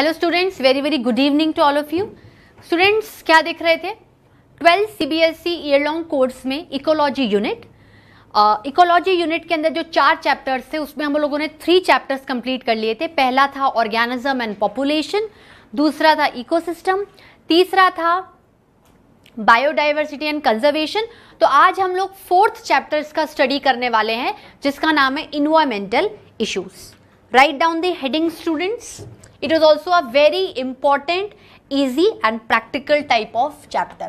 Hello students very very good evening to all of you students क्या देख रहे थे twelfth C B S year long course में ecology unit ecology unit के अंदर जो चार चैप्टर्स थे उसमें हम लोगों ने थ्री चैप्टर्स कंप्लीट कर लिए थे पहला था ऑर्गेनिज्म एंड पॉपुलेशन दूसरा था इकोसिस्टम तीसरा था बायोडाइवर्सिटी एंड कंजर्वेशन तो आज हम लोग फोर्थ चैप्टर्स का स्टडी करने वाले हैं जिसका नाम है environmental issues write down the heading students It is also a very important, easy and practical type of chapter.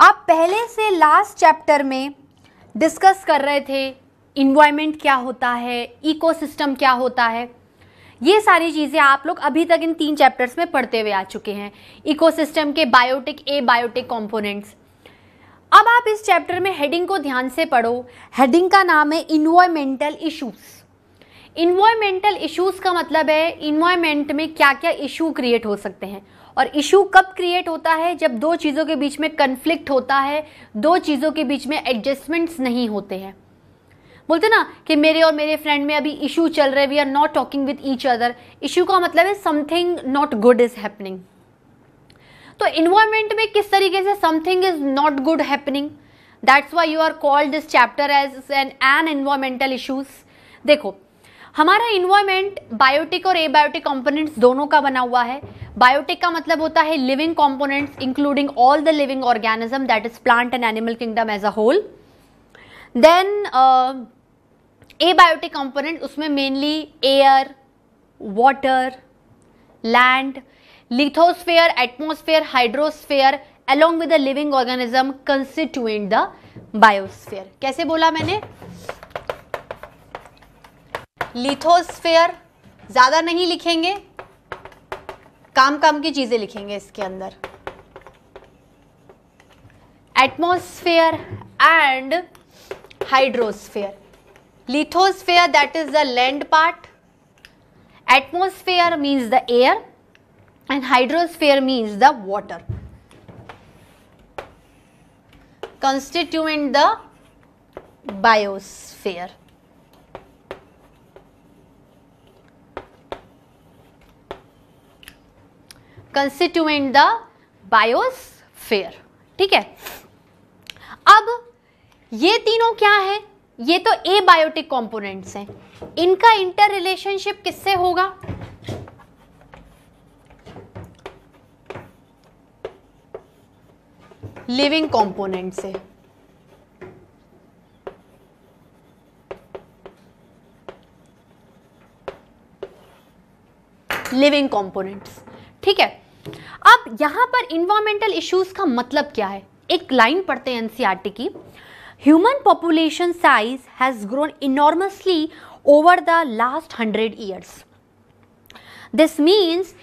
आप पहले से लास्ट चैप्टर में डिस्कस कर रहे थे इन्वायरमेंट क्या होता है इकोसिस्टम क्या होता है ये सारी चीज़ें आप लोग अभी तक इन तीन चैप्टर्स में पढ़ते हुए आ चुके हैं इकोसिस्टम के बायोटिक ए बायोटिक कॉम्पोनेंट्स अब आप इस चैप्टर में हेडिंग को ध्यान से पढ़ो हेडिंग का नाम है इन्वायमेंटल इशूज़ इन्वायमेंटल इशूज़ का मतलब है इन्वायमेंट में क्या क्या इशू क्रिएट हो सकते हैं और इशू कब क्रिएट होता है जब दो चीज़ों के बीच में कन्फ्लिक्ट होता है दो चीज़ों के बीच में एडजस्टमेंट्स नहीं होते हैं बोलते ना कि मेरे और मेरे फ्रेंड में अभी इशू चल रहे we are not talking with each other issue का मतलब है something not good is happening तो इन्वायरमेंट में किस तरीके से something is not good happening that's why you are called this chapter as an an environmental issues देखो हमारा इन्वायरमेंट बायोटिक और एबायोटिक कंपोनेंट्स दोनों का बना हुआ है बायोटिक का मतलब होता है living components including all the living organism that is plant and animal kingdom as a whole then abiotic component उसमें mainly air water land lithosphere atmosphere hydrosphere along with living organism constituent the biosphere कैसे बोला मैंने lithosphere ज्यादा नहीं लिखेंगे काम काम की चीजें लिखेंगे इसके अंदर atmosphere and hydrosphere. Lithosphere that is the land part, atmosphere means the air and hydrosphere means the water. Constituent the biosphere. Constituent the biosphere. ठीक है अब ये तीनों क्या है ये तो ए बायोटिक कॉम्पोनेंट्स हैं इनका इंटर रिलेशनशिप किससे होगा लिविंग कॉम्पोनेंट से लिविंग कॉम्पोनेंट ठीक है अब यहां पर इन्वायरमेंटल इश्यूज का मतलब क्या है एक लाइन पढ़ते हैं एनसीआरटी e की Human population size has grown enormously over the last 100 years. This means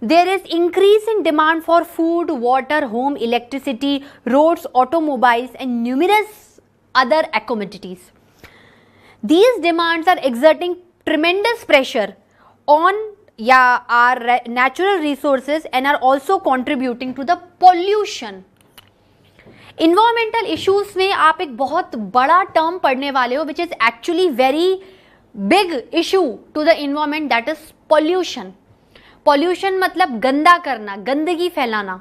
there is increase in demand for food, water, home, electricity, roads, automobiles and numerous other commodities. These demands are exerting tremendous pressure on yeah, our natural resources and are also contributing to the pollution environmental issues में आप एक बहुत बड़ा term पढ़ने वाले हो which is actually very big issue to the environment that is pollution pollution मतलब गंदा करना गंदगी फैलाना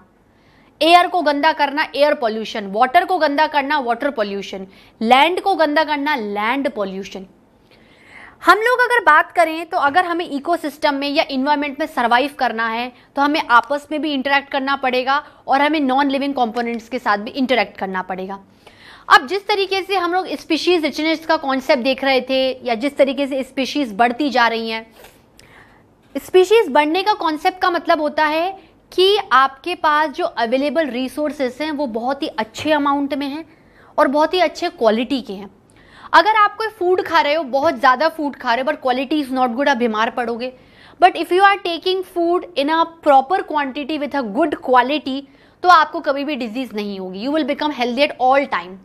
एयर को गंदा करना एयर पॉल्यूशन वाटर को गंदा करना वाटर पॉल्यूशन लैंड को गंदा करना लैंड पॉल्यूशन हम लोग अगर बात करें तो अगर हमें इकोसिस्टम में या इन्वायरमेंट में सर्वाइव करना है तो हमें आपस में भी इंटरेक्ट करना पड़ेगा और हमें नॉन लिविंग कंपोनेंट्स के साथ भी इंटरेक्ट करना पड़ेगा अब जिस तरीके से हम लोग स्पीशीज रिचनेस का कॉन्सेप्ट देख रहे थे या जिस तरीके से स्पीशीज बढ़ती जा रही हैं स्पीशीज बढ़ने का कॉन्सेप्ट का मतलब होता है कि आपके पास जो अवेलेबल रिसोर्सेस हैं वो बहुत ही अच्छे अमाउंट में हैं और बहुत ही अच्छे क्वालिटी के हैं अगर आप कोई फूड खा रहे हो बहुत ज़्यादा फूड खा रहे हो but quality is not good आप बीमार पड़ोगे but if you are taking food in a proper quantity with a good quality तो आपको कभी भी डिजीज़ नहीं होगी you will become healthy at all time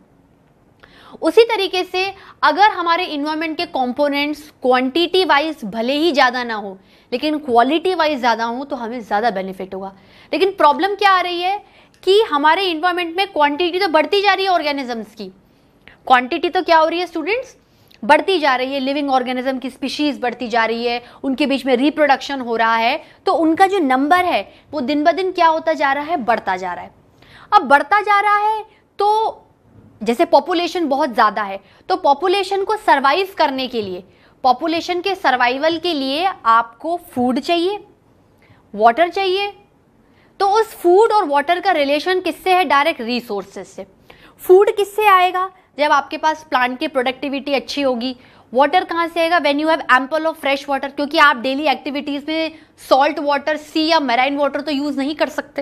उसी तरीके से अगर हमारे इन्वायरमेंट के कंपोनेंट्स क्वांटिटी वाइज भले ही ज़्यादा ना हो लेकिन क्वालिटी वाइज ज़्यादा हो तो हमें ज़्यादा बेनिफिट होगा लेकिन प्रॉब्लम क्या आ रही है कि हमारे इन्वायरमेंट में क्वांटिटी तो बढ़ती जा रही है ऑर्गेनिजम्स की क्वांटिटी तो क्या हो रही है स्टूडेंट्स बढ़ती जा रही है लिविंग ऑर्गेनिज्म की स्पीशीज बढ़ती जा रही है उनके बीच में रिप्रोडक्शन हो रहा है तो उनका जो नंबर है वो दिन ब दिन क्या होता जा रहा है बढ़ता जा रहा है अब बढ़ता जा रहा है तो जैसे पॉपुलेशन बहुत ज़्यादा है तो पॉपुलेशन को सर्वाइव करने के लिए पॉपुलेशन के सर्वाइवल के लिए आपको फूड चाहिए वाटर चाहिए तो उस फूड और वाटर का रिलेशन किससे है डायरेक्ट रिसोर्सेज से फूड किससे आएगा जब आपके पास प्लांट की प्रोडक्टिविटी अच्छी होगी वाटर कहाँ से आएगा when you have ample of fresh water क्योंकि आप डेली एक्टिविटीज़ में सॉल्ट वाटर सी या मेराइन वाटर तो यूज़ नहीं कर सकते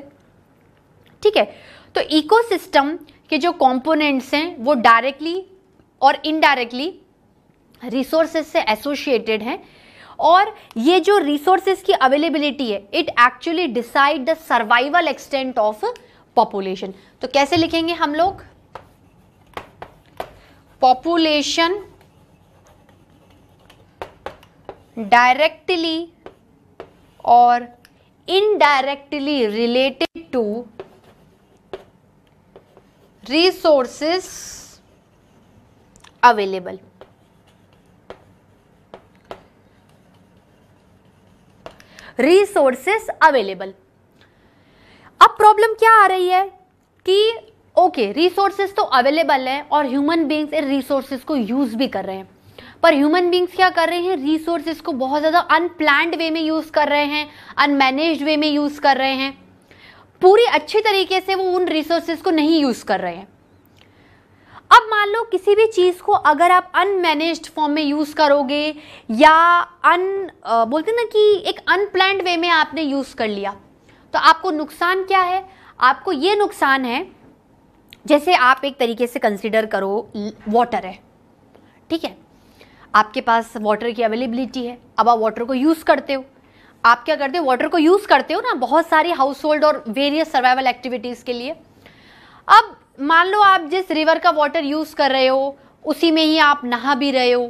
ठीक है तो इकोसिस्टम के जो कंपोनेंट्स हैं वो डायरेक्टली और इनडायरेक्टली रिसोर्सेज से एसोसिएटेड हैं और ये जो रिसोर्सेज की अवेलेबिलिटी है it actually decide the survival extent of population तो कैसे लिखेंगे हम लोग पॉपुलेशन डायरेक्टली और indirectly related to resources available resources available अब प्रॉब्लम क्या आ रही है कि ओके रिसोर्सेज तो अवेलेबल हैं और ह्यूमन बींग्स इन रिसोर्सेज को यूज़ भी कर रहे हैं पर ह्यूमन बींग्स क्या कर रहे हैं रिसोर्सेज को बहुत ज़्यादा अनप्लैंड वे में यूज़ कर रहे हैं अनमैनेज वे में यूज़ कर रहे हैं पूरी अच्छी तरीके से वो उन रिसोर्सेज को नहीं यूज़ कर रहे हैं अब मान लो किसी भी चीज़ को अगर आप अनमैनेज फॉर्म में यूज़ करोगे या अन बोलते ना कि एक अनप्लैंड वे में आपने यूज़ कर लिया तो आपको नुकसान क्या है आपको ये नुकसान है जैसे आप एक तरीके से कंसिडर करो वाटर है ठीक है आपके पास वाटर की अवेलेबिलिटी है अब आप वाटर को यूज़ करते हो आप क्या करते हो वाटर को यूज़ करते हो ना बहुत सारी हाउस होल्ड और वेरियस सर्वाइवल एक्टिविटीज़ के लिए अब मान लो आप जिस रिवर का वाटर यूज़ कर रहे हो उसी में ही आप नहा भी रहे हो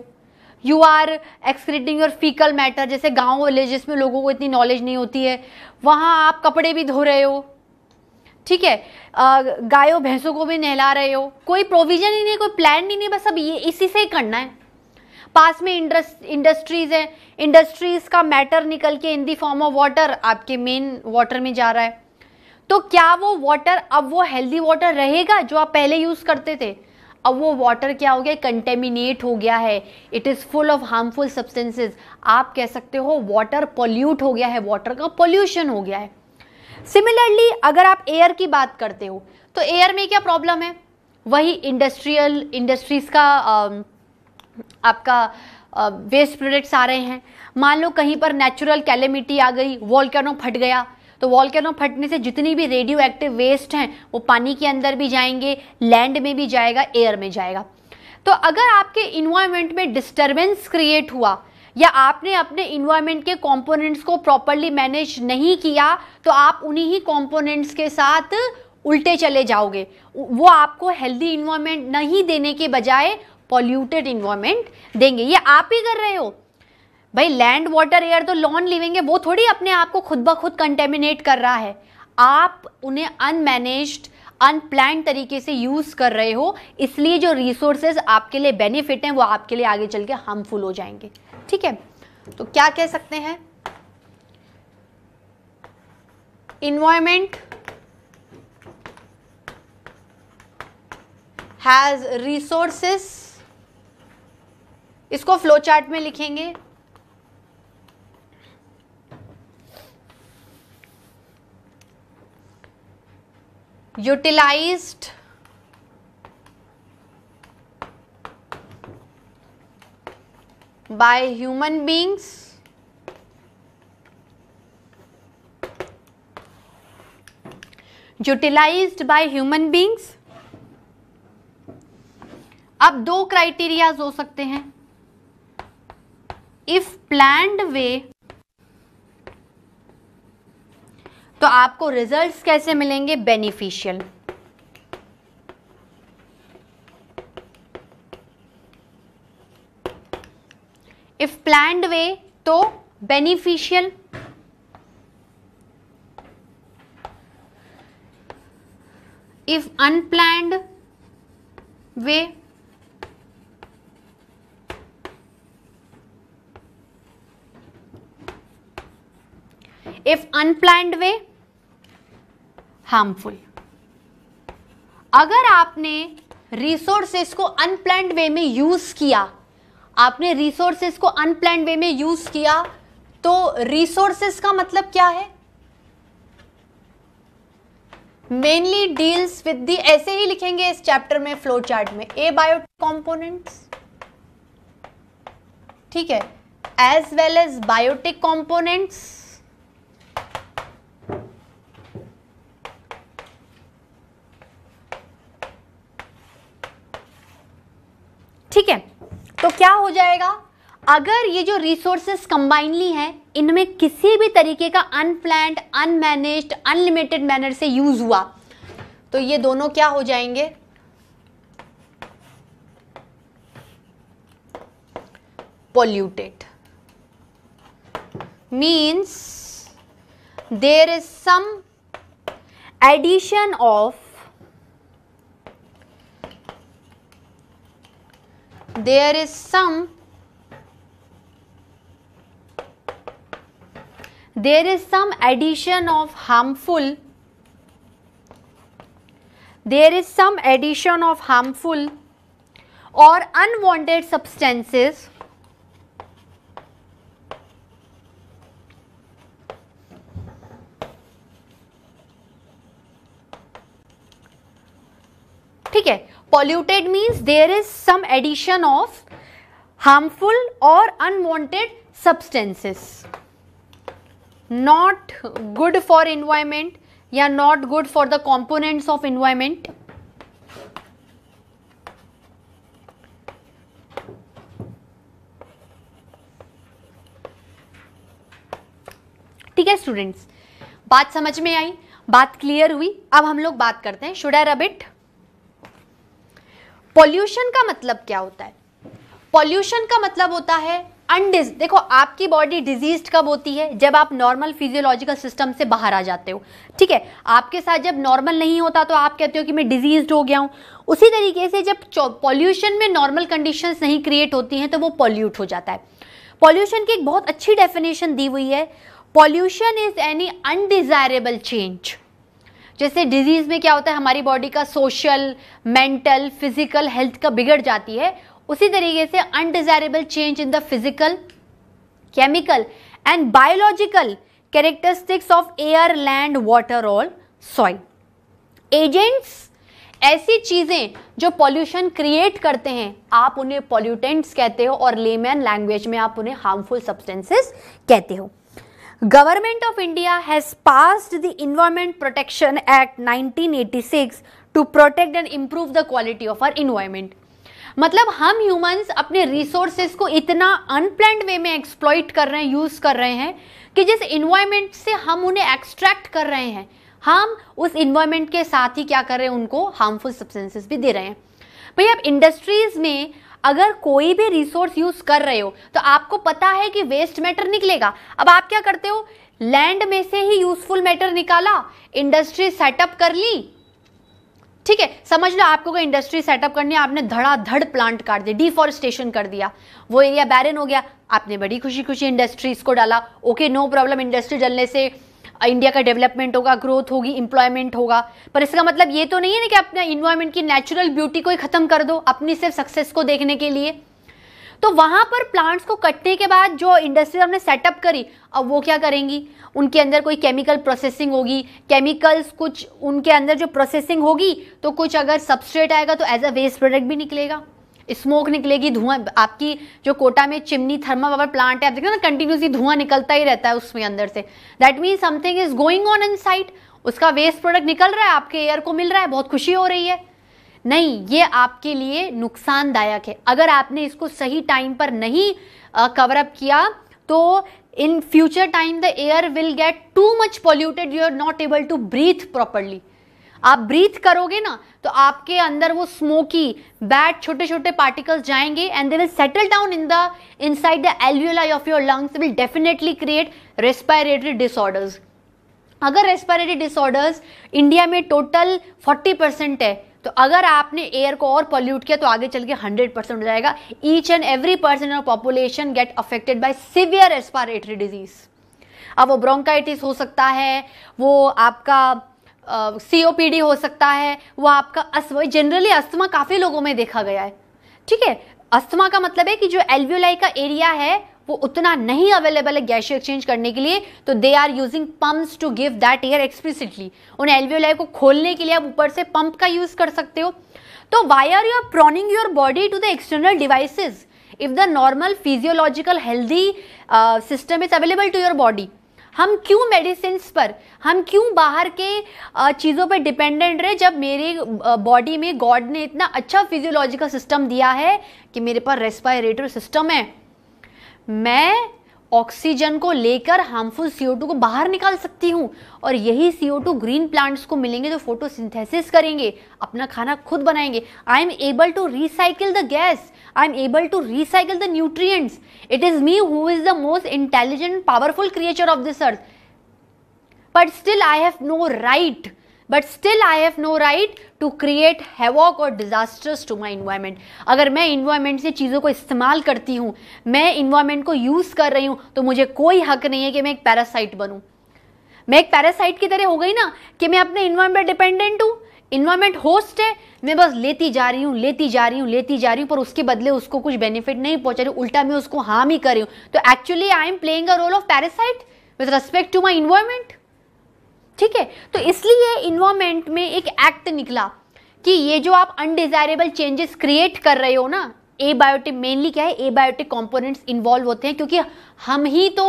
यू आर एक्सक्रीटिंग और फीकल मैटर जैसे गाँव विलेज में लोगों को इतनी नॉलेज नहीं होती है वहाँ आप कपड़े भी धो रहे हो ठीक है गायों भैंसों को भी नहला रहे हो कोई प्रोविजन ही नहीं कोई प्लान ही नहीं बस अब ये इसी से ही करना है पास में इंडस्ट्रीज है इंडस्ट्रीज का मैटर निकल के in the form of water आपके मेन वाटर में जा रहा है तो क्या वो वाटर अब वो हेल्दी वाटर रहेगा जो आप पहले यूज़ करते थे अब वो वाटर क्या हो गया कंटेमिनेट हो गया है it is full of harmful substances आप कह सकते हो वाटर पॉल्यूट हो गया है वाटर का पॉल्यूशन हो गया है सिमिलरली अगर आप एयर की बात करते हो तो एयर में क्या प्रॉब्लम है वही इंडस्ट्रियल इंडस्ट्रीज़ का आपका वेस्ट प्रोडक्ट्स आ रहे हैं मान लो कहीं पर नेचुरल कैलेमिटी आ गई वॉलकैनो फट गया तो वॉलकैनो फटने से जितनी भी रेडियो एक्टिव वेस्ट हैं वो पानी के अंदर भी जाएंगे लैंड में भी जाएगा एयर में जाएगा तो अगर आपके इन्वायरमेंट में डिस्टर्बेंस क्रिएट हुआ या आपने अपने इन्वायरमेंट के कंपोनेंट्स को प्रॉपरली मैनेज नहीं किया तो आप उन्हीं ही कंपोनेंट्स के साथ उल्टे चले जाओगे वो आपको हेल्दी इन्वायरमेंट नहीं देने के बजाय पॉल्यूटेड इन्वायरमेंट देंगे ये आप ही कर रहे हो भाई लैंड वाटर एयर तो लॉन लिवेंगे वो थोड़ी अपने आप को खुद ब खुद कंटेमिनेट कर रहा है आप उन्हें अनमैनेज्ड अनप्लान तरीके से यूज़ कर रहे हो इसलिए जो रिसोर्सेज आपके लिए बेनिफिट हैं वो आपके लिए आगे चल के हार्मफुल हो जाएंगे ठीक है तो क्या कह सकते हैं इन्वायरमेंट हैज रिसोर्सेस इसको फ्लो चार्ट में लिखेंगे utilized by human beings utilized by human beings अब दो क्राइटेरियाज हो सकते हैं इफ प्लैंड वे तो आपको रिजल्ट्स कैसे मिलेंगे बेनिफिशियल इफ प्लैंड वे तो beneficial if unplanned way if unplanned way harmful अगर आपने रिसोर्सेस को अनप्लैंड वे में यूज किया आपने रिसोर्सेज को अनप्लान वे में यूज किया तो रिसोर्सेज का मतलब क्या है मेनली डील्स विद दी ऐसे ही लिखेंगे इस चैप्टर में फ्लो चार्ट में ए बायोटिक कॉम्पोनेंट्स ठीक है as well as biotic components तो क्या हो जाएगा अगर ये जो रिसोर्सेस कंबाइनली हैं इनमें किसी भी तरीके का अनप्लैंड अनमैनेज अनलिमिटेड मैनर से यूज हुआ तो ये दोनों क्या हो जाएंगे polluted means there is some addition of there is some there is some addition of harmful there is some addition of harmful or unwanted substances polluted means there is some addition of harmful और unwanted substances not good for environment या not good for the components of environment ठीक है students बात समझ में आई बात clear हुई अब हम लोग बात करते हैं शुड आई रबिट पॉल्यूशन का मतलब क्या होता है पॉल्यूशन का मतलब होता है अनडिज देखो आपकी बॉडी डिजीज कब होती है जब आप नॉर्मल फिजियोलॉजिकल सिस्टम से बाहर आ जाते हो ठीक है आपके साथ जब नॉर्मल नहीं होता तो आप कहते हो कि मैं डिजीज हो गया हूँ उसी तरीके से जब पॉल्यूशन में नॉर्मल कंडीशन नहीं क्रिएट होती हैं तो वो पॉल्यूट हो जाता है पॉल्यूशन की एक बहुत अच्छी डेफिनेशन दी हुई है pollution is any undesirable change जैसे डिजीज में क्या होता है हमारी बॉडी का सोशल मेंटल फिजिकल हेल्थ का बिगड़ जाती है उसी तरीके से undesirable change in the physical chemical and biological characteristics of air land water और सॉइल एजेंट्स ऐसी चीज़ें जो पॉल्यूशन क्रिएट करते हैं आप उन्हें पॉल्यूटेंट्स कहते हो और लेमैन लैंग्वेज में आप उन्हें हार्मफुल सब्सटेंसेस कहते हो Government of India has passed the Environment Protection Act 1986 to protect and improve the quality of our environment. मतलब हम ह्यूमंस अपने रिसोर्सेज को इतना अनप्लैंड वे में एक्सप्लॉइट कर रहे हैं यूज़ कर रहे हैं कि जिस इन्वायरमेंट से हम उन्हें एक्सट्रैक्ट कर रहे हैं हम उस इन्वायरमेंट के साथ ही क्या कर रहे हैं उनको हार्मफुल सब्सटेंसेस भी दे रहे हैं भैया अब इंडस्ट्रीज़ में अगर कोई भी रिसोर्स यूज कर रहे हो तो आपको पता है कि वेस्ट मैटर निकलेगा अब आप क्या करते हो लैंड में से ही यूजफुल मैटर निकाला इंडस्ट्री सेटअप कर ली ठीक है समझ लो आपको कोई इंडस्ट्री सेटअप करनी है आपने धड़ाधड़ प्लांट काट दिया डिफॉरेस्टेशन कर दिया वो एरिया बैरन हो गया आपने बड़ी खुशी खुशी इंडस्ट्रीज को डाला ओके नो प्रॉब्लम इंडस्ट्री जलने से इंडिया का डेवलपमेंट होगा ग्रोथ होगी इंप्लॉयमेंट होगा पर इसका मतलब ये तो नहीं है ना कि अपने इन्वायरमेंट की नेचुरल ब्यूटी को ही खत्म कर दो अपनी सिर्फ सक्सेस को देखने के लिए तो वहां पर प्लांट्स को कटने के बाद जो इंडस्ट्रीज हमने सेटअप करी अब वो क्या करेंगी उनके अंदर कोई केमिकल प्रोसेसिंग होगी केमिकल्स कुछ उनके अंदर जो प्रोसेसिंग होगी तो कुछ अगर सबस्ट्रेट आएगा तो एज अ वेस्ट प्रोडक्ट भी निकलेगा स्मोक निकलेगी धुआं आपकी जो कोटा में चिमनी थर्मा पावर प्लांट है आप देखते ना कंटिन्यूसली धुआं निकलता ही रहता है उसमें अंदर से that mean something is going on in उसका वेस्ट प्रोडक्ट निकल रहा है आपके एयर को मिल रहा है बहुत खुशी हो रही है नहीं ये आपके लिए नुकसानदायक है अगर आपने इसको सही टाइम पर नहीं कवर अप किया तो in future time the air will get too much polluted you are not able to breathe properly आप ब्रीथ करोगे ना तो आपके अंदर वो स्मोकी बैड छोटे छोटे पार्टिकल्स जाएंगे and they will settle down in the inside the alveoli of your lungs will definitely create respiratory disorders अगर रेस्पायरेटरी डिसऑर्डर्स इंडिया में टोटल 40 परसेंट है तो अगर आपने एयर को और पॉल्यूट किया तो आगे चल के हंड्रेड परसेंट हो जाएगा each and every person of population get affected by severe respiratory disease अब वो ब्रोंकाइटिस हो सकता है वो आपका सीओपीडी हो सकता है वो आपका अस्थमा जनरली अस्थमा काफ़ी लोगों में देखा गया है ठीक है अस्थमा का मतलब है कि जो एल्वियोलाई का एरिया है वो उतना नहीं अवेलेबल है गैस एक्सचेंज करने के लिए तो they are using pumps to give that air explicitly उन एल्वियोलाई को खोलने के लिए आप ऊपर से पंप का यूज कर सकते हो तो why are you are your body to the external devices if the normal physiological healthy system is available to your body हम क्यों मेडिसिन पर हम क्यों बाहर के चीज़ों पर डिपेंडेंट रहे जब मेरे बॉडी में गॉड ने इतना अच्छा फिजियोलॉजिकल सिस्टम दिया है कि मेरे पास रेस्पायरेटरी सिस्टम है मैं ऑक्सीजन को लेकर हार्मफुल सीओ को बाहर निकाल सकती हूँ और यही सीओ ग्रीन प्लांट्स को मिलेंगे जो फोटोसिंथेसिस करेंगे अपना खाना खुद बनाएंगे I am able to recycle the gas I am able to recycle the nutrients it is me who is the most intelligent powerful creature of this earth but still I have no right but still I have no right to create havoc और disasters to my environment अगर मैं environment से चीज़ों को इस्तेमाल करती हूँ मैं इन्वायरमेंट को यूज़ कर रही हूँ तो मुझे कोई हक नहीं है कि मैं एक पैरासाइट बनूँ मैं एक पैरासाइट की तरह हो गई ना कि मैं अपने इन्वायरमेंट डिपेंडेंट हूँ इन्वायरमेंट होस्ट है मैं बस लेती जा रही हूँ लेती जा रही हूँ लेती जा रही हूँ पर उसके बदले उसको कुछ बेनिफिट नहीं पहुँचा रही उल्टा मैं उसको हार्म ही कर रही हूँ तो actually I am playing a role of parasite with respect to my environment ठीक है तो इसलिए इन्वामेंट में एक एक्ट निकला कि ये जो आप अनडिजायरेबल चेंजेस क्रिएट कर रहे हो ना एबायोटिक मेनली क्या है एबायोटिक कंपोनेंट्स इन्वॉल्व होते हैं क्योंकि हम ही तो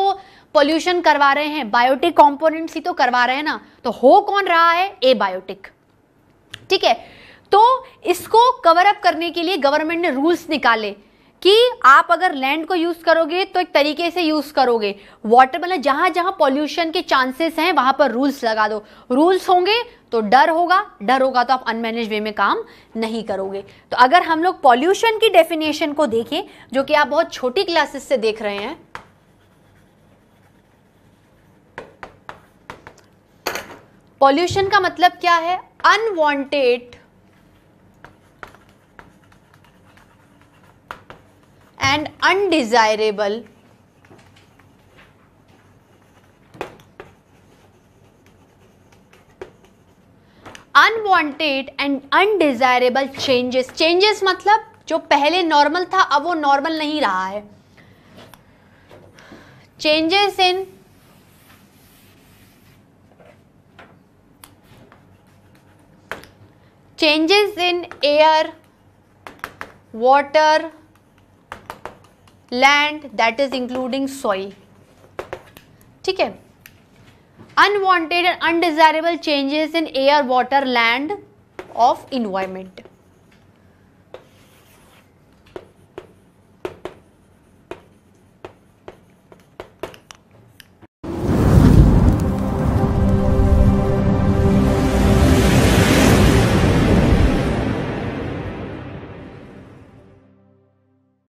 पोल्यूशन करवा रहे हैं बायोटिक कंपोनेंट्स ही तो करवा रहे हैं ना तो हो कौन रहा है एबायोटिक ठीक है तो इसको कवर अप करने के लिए गवर्नमेंट ने रूल्स निकाले कि आप अगर लैंड को यूज करोगे तो एक तरीके से यूज करोगे वाटर मतलब जहां जहां पॉल्यूशन के चांसेस हैं वहां पर रूल्स लगा दो रूल्स होंगे तो डर होगा डर होगा तो आप अनमैनेज वे में काम नहीं करोगे तो अगर हम लोग पॉल्यूशन की डेफिनेशन को देखें जो कि आप बहुत छोटी क्लासेस से देख रहे हैं पॉल्यूशन का मतलब क्या है unwanted undesirable unwanted and undesirable changes changes मतलब जो पहले नॉर्मल था अब वो नॉर्मल नहीं रहा है changes in changes in air water land that is including soil ठीक है unwanted and undesirable changes in air water land of environment